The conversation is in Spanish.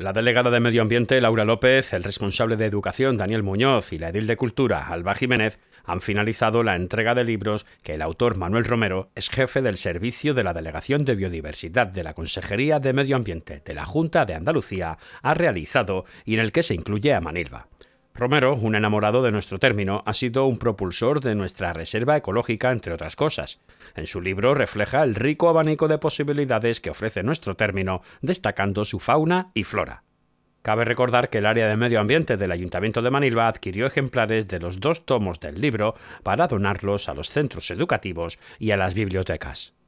La delegada de Medio Ambiente, Laura López, el responsable de Educación, Daniel Muñoz, y la edil de Cultura, Alba Jiménez, han finalizado la entrega de libros que el autor Manuel Romero es jefe del servicio de la Delegación de Biodiversidad de la Consejería de Medio Ambiente de la Junta de Andalucía, ha realizado y en el que se incluye a Manilva. Romero, un enamorado de nuestro término, ha sido un propulsor de nuestra reserva ecológica, entre otras cosas. En su libro refleja el rico abanico de posibilidades que ofrece nuestro término, destacando su fauna y flora. Cabe recordar que el área de medio ambiente del Ayuntamiento de Manilva adquirió ejemplares de los dos tomos del libro para donarlos a los centros educativos y a las bibliotecas.